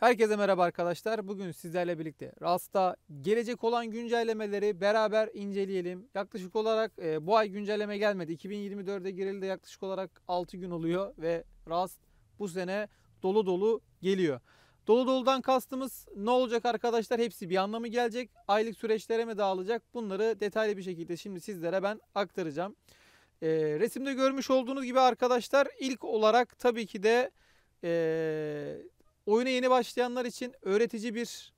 Herkese merhaba arkadaşlar. Bugün sizlerle birlikte Rasta gelecek olan güncellemeleri beraber inceleyelim. Yaklaşık olarak e, bu ay güncelleme gelmedi. 2024'e girildi yaklaşık olarak 6 gün oluyor ve Rast bu sene dolu dolu geliyor. Dolu doludan kastımız ne olacak arkadaşlar? Hepsi bir anlamı gelecek. Aylık süreçlere mi dağılacak? Bunları detaylı bir şekilde şimdi sizlere ben aktaracağım. E, resimde görmüş olduğunuz gibi arkadaşlar ilk olarak tabii ki de e, Oyuna yeni başlayanlar için öğretici bir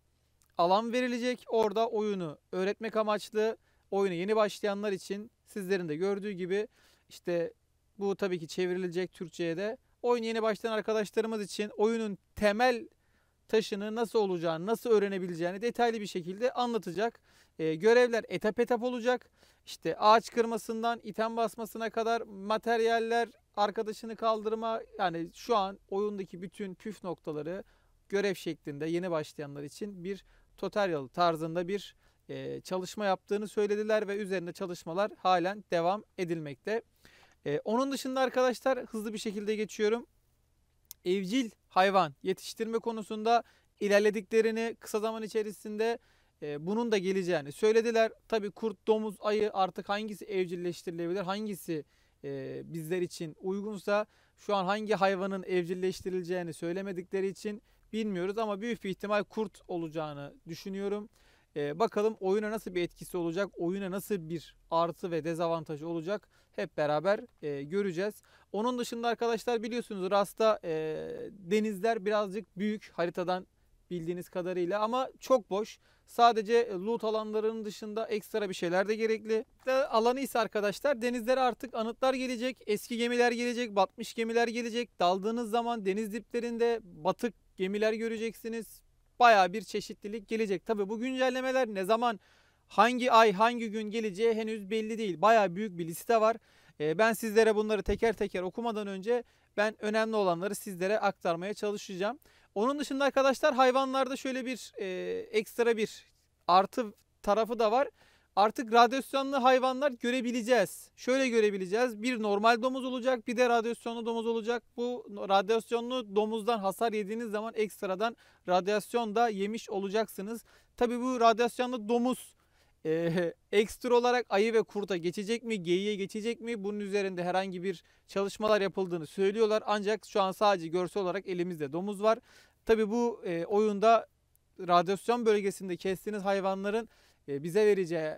alan verilecek. Orada oyunu öğretmek amaçlı oyuna yeni başlayanlar için sizlerin de gördüğü gibi işte bu tabii ki çevrilecek Türkçe'ye de. Oyun yeni başlayan arkadaşlarımız için oyunun temel taşını nasıl olacağını, nasıl öğrenebileceğini detaylı bir şekilde anlatacak. E, görevler etap etap olacak. İşte ağaç kırmasından item basmasına kadar materyaller, arkadaşını kaldırma yani şu an oyundaki bütün püf noktaları görev şeklinde yeni başlayanlar için bir tutorial tarzında bir e, çalışma yaptığını söylediler ve üzerinde çalışmalar halen devam edilmekte. E, onun dışında arkadaşlar hızlı bir şekilde geçiyorum. Evcil hayvan yetiştirme konusunda ilerlediklerini kısa zaman içerisinde e, bunun da geleceğini söylediler. Tabi kurt, domuz, ayı artık hangisi evcilleştirilebilir, hangisi e, bizler için uygunsa şu an hangi hayvanın evcilleştirileceğini söylemedikleri için bilmiyoruz ama büyük bir ihtimal kurt olacağını düşünüyorum. E, bakalım oyuna nasıl bir etkisi olacak, oyuna nasıl bir artı ve dezavantaj olacak hep beraber e, göreceğiz. Onun dışında arkadaşlar biliyorsunuz Rasta e, denizler birazcık büyük haritadan bildiğiniz kadarıyla ama çok boş. Sadece e, loot alanlarının dışında ekstra bir şeyler de gerekli. E, alanı ise arkadaşlar denizlere artık anıtlar gelecek, eski gemiler gelecek, batmış gemiler gelecek. Daldığınız zaman deniz diplerinde batık gemiler göreceksiniz. Baya bir çeşitlilik gelecek. Tabi bu güncellemeler ne zaman hangi ay hangi gün geleceği henüz belli değil. Baya büyük bir liste var. E, ben sizlere bunları teker teker okumadan önce ben önemli olanları sizlere aktarmaya çalışacağım. Onun dışında arkadaşlar hayvanlarda şöyle bir e, ekstra bir artı tarafı da var. Artık radyasyonlu hayvanlar görebileceğiz. Şöyle görebileceğiz. Bir normal domuz olacak bir de radyasyonlu domuz olacak. Bu radyasyonlu domuzdan hasar yediğiniz zaman ekstradan radyasyon da yemiş olacaksınız. Tabi bu radyasyonlu domuz e, ekstra olarak ayı ve kurta geçecek mi, geyiğe geçecek mi bunun üzerinde herhangi bir çalışmalar yapıldığını söylüyorlar. Ancak şu an sadece görsel olarak elimizde domuz var. Tabii bu e, oyunda radyasyon bölgesinde kestiğiniz hayvanların e, bize vereceği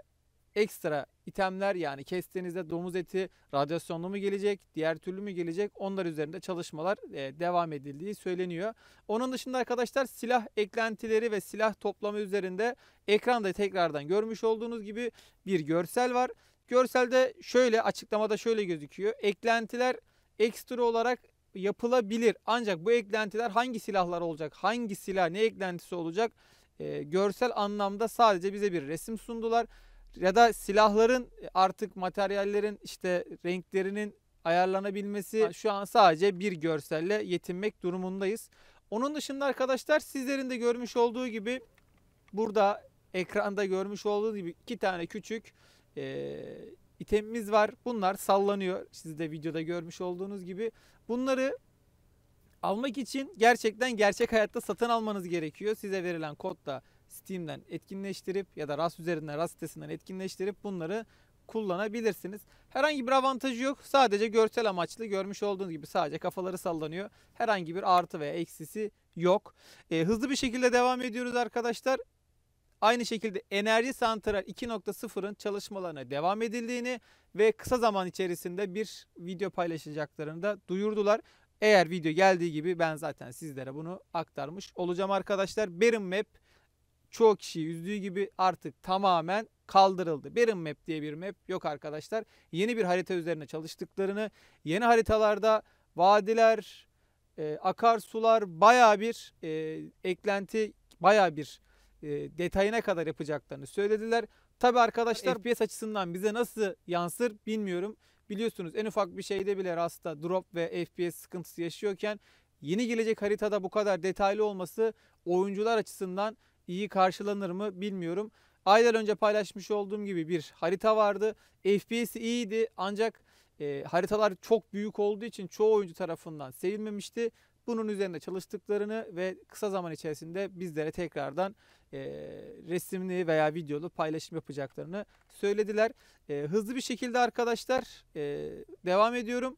ekstra itemler yani kestiğinizde domuz eti radyasyonlu mu gelecek, diğer türlü mü gelecek onlar üzerinde çalışmalar e, devam edildiği söyleniyor. Onun dışında arkadaşlar silah eklentileri ve silah toplama üzerinde ekranda tekrardan görmüş olduğunuz gibi bir görsel var. Görselde şöyle açıklamada şöyle gözüküyor. Eklentiler ekstra olarak yapılabilir. Ancak bu eklentiler hangi silahlar olacak? Hangi silah ne eklentisi olacak? E, görsel anlamda sadece bize bir resim sundular ya da silahların e, artık materyallerin işte renklerinin ayarlanabilmesi şu an sadece bir görselle yetinmek durumundayız. Onun dışında arkadaşlar sizlerin de görmüş olduğu gibi burada ekranda görmüş olduğunuz gibi iki tane küçük e, itemimiz var. Bunlar sallanıyor. Siz de videoda görmüş olduğunuz gibi. Bunları almak için gerçekten gerçek hayatta satın almanız gerekiyor. Size verilen kodla Steam'den etkinleştirip ya da RAS üzerinden RAS sitesinden etkinleştirip bunları kullanabilirsiniz. Herhangi bir avantajı yok. Sadece görsel amaçlı görmüş olduğunuz gibi sadece kafaları sallanıyor. Herhangi bir artı veya eksisi yok. E, hızlı bir şekilde devam ediyoruz arkadaşlar. Aynı şekilde enerji santral 2.0'ın çalışmalarına devam edildiğini ve kısa zaman içerisinde bir video paylaşacaklarını da duyurdular. Eğer video geldiği gibi ben zaten sizlere bunu aktarmış olacağım arkadaşlar. Berin Map çoğu kişiyi üzdüğü gibi artık tamamen kaldırıldı. Berin Map diye bir map yok arkadaşlar. Yeni bir harita üzerine çalıştıklarını, yeni haritalarda vadiler, e, akarsular baya bir e, eklenti, baya bir e, detayına kadar yapacaklarını söylediler. Tabi arkadaşlar FPS açısından bize nasıl yansır bilmiyorum. Biliyorsunuz en ufak bir şeyde bile Rasta drop ve FPS sıkıntısı yaşıyorken yeni gelecek haritada bu kadar detaylı olması oyuncular açısından iyi karşılanır mı bilmiyorum. Aylar önce paylaşmış olduğum gibi bir harita vardı. FPS iyiydi ancak e, haritalar çok büyük olduğu için çoğu oyuncu tarafından sevilmemişti. Bunun üzerinde çalıştıklarını ve kısa zaman içerisinde bizlere tekrardan e, resimli veya videolu paylaşım yapacaklarını söylediler. E, hızlı bir şekilde arkadaşlar e, devam ediyorum.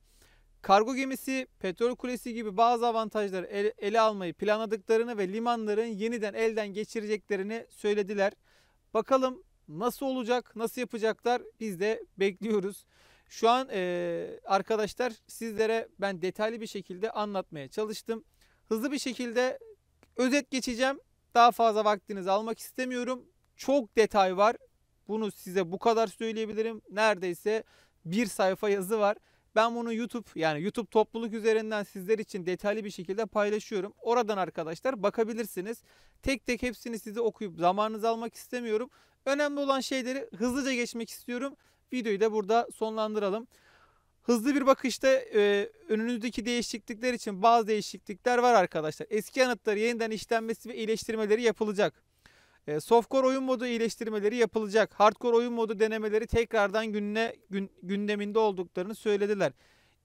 Kargo gemisi, petrol kulesi gibi bazı avantajları ele, ele almayı planladıklarını ve limanların yeniden elden geçireceklerini söylediler. Bakalım nasıl olacak, nasıl yapacaklar biz de bekliyoruz. Şu an e, arkadaşlar sizlere ben detaylı bir şekilde anlatmaya çalıştım. Hızlı bir şekilde özet geçeceğim. Daha fazla vaktinizi almak istemiyorum. Çok detay var. Bunu size bu kadar söyleyebilirim. Neredeyse bir sayfa yazı var. Ben bunu YouTube yani YouTube topluluk üzerinden sizler için detaylı bir şekilde paylaşıyorum. Oradan arkadaşlar bakabilirsiniz. Tek tek hepsini size okuyup zamanınızı almak istemiyorum. Önemli olan şeyleri hızlıca geçmek istiyorum. Videoyu da burada sonlandıralım. Hızlı bir bakışta e, önünüzdeki değişiklikler için bazı değişiklikler var arkadaşlar. Eski yanıtları yeniden işlenmesi ve iyileştirmeleri yapılacak. E, softcore oyun modu iyileştirmeleri yapılacak. Hardcore oyun modu denemeleri tekrardan gününe, gündeminde olduklarını söylediler.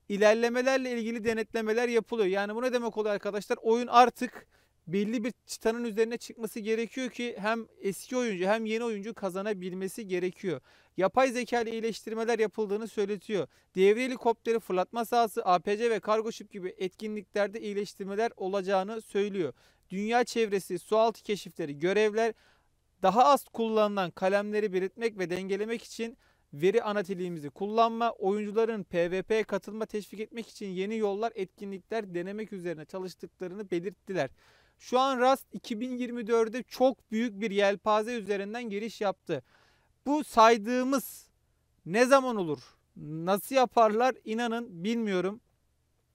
İlerlemelerle ilgili denetlemeler yapılıyor. Yani bu ne demek oluyor arkadaşlar? Oyun artık belli bir çıtanın üzerine çıkması gerekiyor ki hem eski oyuncu hem yeni oyuncu kazanabilmesi gerekiyor. Yapay zeka ile iyileştirmeler yapıldığını söyletiyor. Devre helikopteri, fırlatma sahası, APC ve kargo şip gibi etkinliklerde iyileştirmeler olacağını söylüyor dünya çevresi, sualtı keşifleri, görevler daha az kullanılan kalemleri belirtmek ve dengelemek için veri analitiğimizi kullanma, oyuncuların PvP'ye katılma teşvik etmek için yeni yollar, etkinlikler denemek üzerine çalıştıklarını belirttiler. Şu an Rust 2024'de çok büyük bir yelpaze üzerinden giriş yaptı. Bu saydığımız ne zaman olur? Nasıl yaparlar? İnanın bilmiyorum.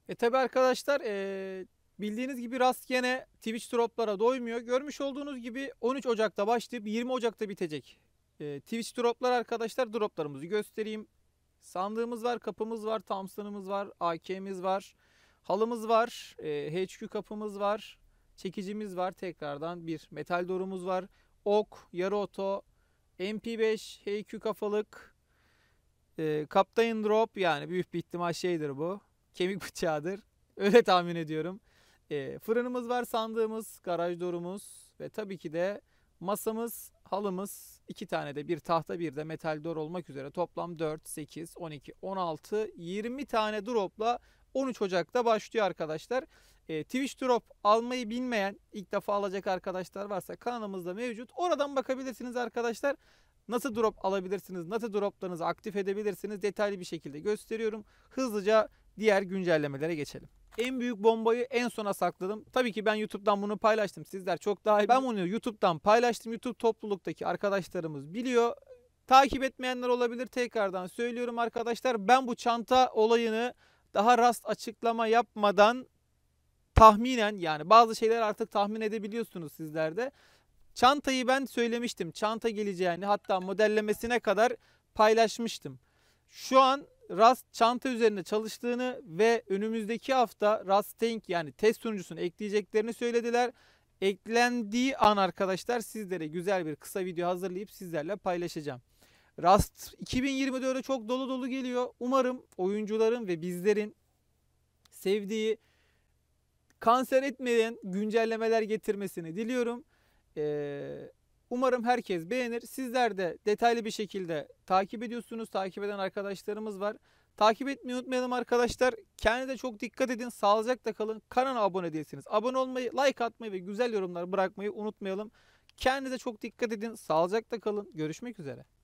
E tabi arkadaşlar e, Bildiğiniz gibi rastgele Twitch droplara doymuyor. Görmüş olduğunuz gibi 13 Ocak'ta başlayıp 20 Ocak'ta bitecek. Ee, Twitch droplar arkadaşlar droplarımızı göstereyim. Sandığımız var, kapımız var, Thompson'ımız var, AK'miz var, halımız var, e, HQ kapımız var, çekicimiz var tekrardan bir metal dorumuz var. Ok, yarı oto, MP5, HQ kafalık, e, Captain Drop yani büyük bir ihtimal şeydir bu. Kemik bıçağıdır. Öyle tahmin ediyorum. E, fırınımız var sandığımız, garaj dorumuz ve tabii ki de masamız, halımız iki tane de bir tahta bir de metal dor olmak üzere toplam 4, 8, 12, 16, 20 tane dropla 13 Ocak'ta başlıyor arkadaşlar. E, Twitch Drop almayı bilmeyen ilk defa alacak arkadaşlar varsa kanalımızda mevcut. Oradan bakabilirsiniz arkadaşlar. Nasıl drop alabilirsiniz, nasıl droplarınızı aktif edebilirsiniz detaylı bir şekilde gösteriyorum. Hızlıca diğer güncellemelere geçelim. En büyük bombayı en sona sakladım. Tabii ki ben YouTube'dan bunu paylaştım. Sizler çok daha iyi. Ben bunu YouTube'dan paylaştım. YouTube topluluktaki arkadaşlarımız biliyor. Takip etmeyenler olabilir tekrardan söylüyorum arkadaşlar. Ben bu çanta olayını daha rast açıklama yapmadan tahminen yani bazı şeyler artık tahmin edebiliyorsunuz sizlerde. Çantayı ben söylemiştim. Çanta geleceğini hatta modellemesine kadar paylaşmıştım. Şu an Rust çanta üzerinde çalıştığını ve önümüzdeki hafta Tank yani test sunucusunu ekleyeceklerini söylediler. Eklendiği an arkadaşlar sizlere güzel bir kısa video hazırlayıp sizlerle paylaşacağım. Rust 2024'e çok dolu dolu geliyor. Umarım oyuncuların ve bizlerin sevdiği kanser etmeyen güncellemeler getirmesini diliyorum. Ee, Umarım herkes beğenir. Sizler de detaylı bir şekilde takip ediyorsunuz. Takip eden arkadaşlarımız var. Takip etmeyi unutmayalım arkadaşlar. Kendinize çok dikkat edin. Sağlıcakla kalın. Kanala abone değilsiniz. Abone olmayı, like atmayı ve güzel yorumlar bırakmayı unutmayalım. Kendinize çok dikkat edin. Sağlıcakla kalın. Görüşmek üzere.